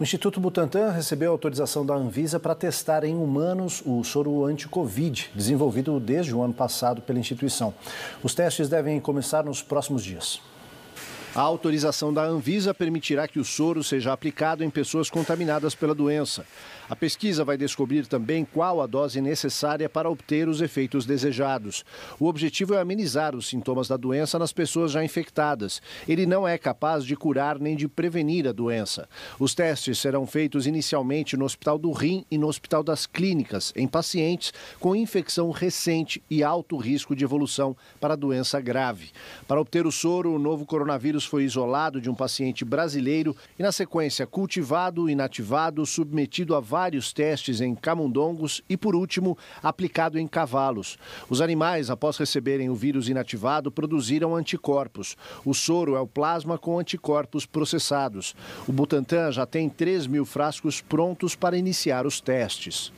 O Instituto Butantan recebeu autorização da Anvisa para testar em humanos o soro anti-Covid, desenvolvido desde o ano passado pela instituição. Os testes devem começar nos próximos dias. A autorização da Anvisa permitirá que o soro seja aplicado em pessoas contaminadas pela doença. A pesquisa vai descobrir também qual a dose necessária para obter os efeitos desejados. O objetivo é amenizar os sintomas da doença nas pessoas já infectadas. Ele não é capaz de curar nem de prevenir a doença. Os testes serão feitos inicialmente no Hospital do Rim e no Hospital das Clínicas, em pacientes com infecção recente e alto risco de evolução para doença grave. Para obter o soro, o novo coronavírus vírus foi isolado de um paciente brasileiro e, na sequência, cultivado, inativado, submetido a vários testes em camundongos e, por último, aplicado em cavalos. Os animais, após receberem o vírus inativado, produziram anticorpos. O soro é o plasma com anticorpos processados. O Butantan já tem 3 mil frascos prontos para iniciar os testes.